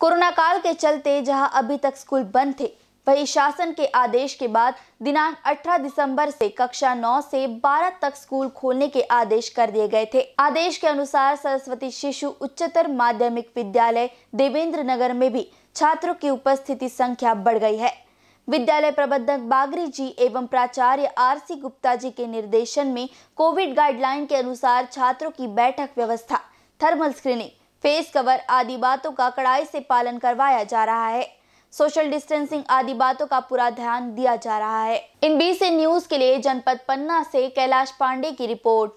corona काल के चलते जहां अभी तक स्कूल बंद थे वही शासन के आदेश के बाद दिनांक 18 दिसंबर से कक्षा 9 से 12 तक स्कूल खोलने के आदेश कर दिए गए थे आदेश के अनुसार सरस्वती शिशु उच्चतर माध्यमिक विद्यालय देवेंद्र नगर में भी छात्रों की उपस्थिति संख्या बढ़ गई है विद्यालय प्रबंधक बागरी जी एवं प्राचार्य आर सी गुप्ता जी के निर्देशन में कोविड गाइडलाइन के अनुसार छात्रों की बैठक व्यवस्था थर्मल स्क्रीनिंग फेस कवर आदि बातों का कड़ाई से पालन करवाया जा रहा है सोशल डिस्टेंसिंग आदि बातों का पूरा ध्यान दिया जा रहा है इन बीस न्यूज के लिए जनपद पन्ना से कैलाश पांडे की रिपोर्ट